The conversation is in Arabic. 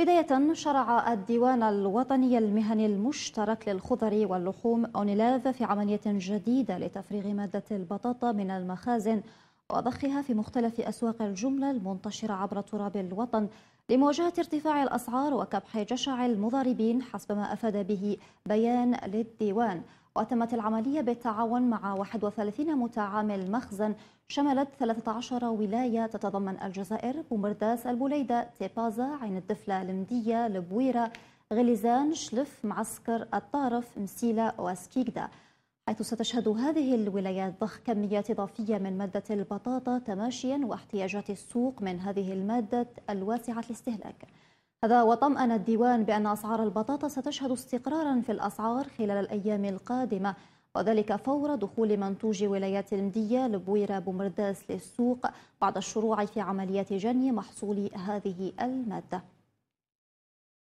بداية شرع الديوان الوطني المهني المشترك للخضر واللحوم أونيلاف في عملية جديدة لتفريغ مادة البطاطا من المخازن وضخها في مختلف أسواق الجملة المنتشرة عبر تراب الوطن لمواجهة ارتفاع الأسعار وكبح جشع المضاربين حسب ما أفاد به بيان للديوان وتمت العملية بالتعاون مع 31 متعامل مخزن شملت 13 ولاية تتضمن الجزائر بومرداس البوليدة تيبازا عين الدفلة المدية البويرة غليزان شلف معسكر الطارف مسيلة واسكيكدا حيث ستشهد هذه الولايات ضخ كميات إضافية من مادة البطاطا تماشيا واحتياجات السوق من هذه المادة الواسعة الاستهلاك هذا وطمأن الديوان بأن أسعار البطاطا ستشهد استقرارا في الأسعار خلال الأيام القادمة وذلك فور دخول منتوج ولايات المدية لبويرة بومرداس للسوق بعد الشروع في عمليات جني محصول هذه المادة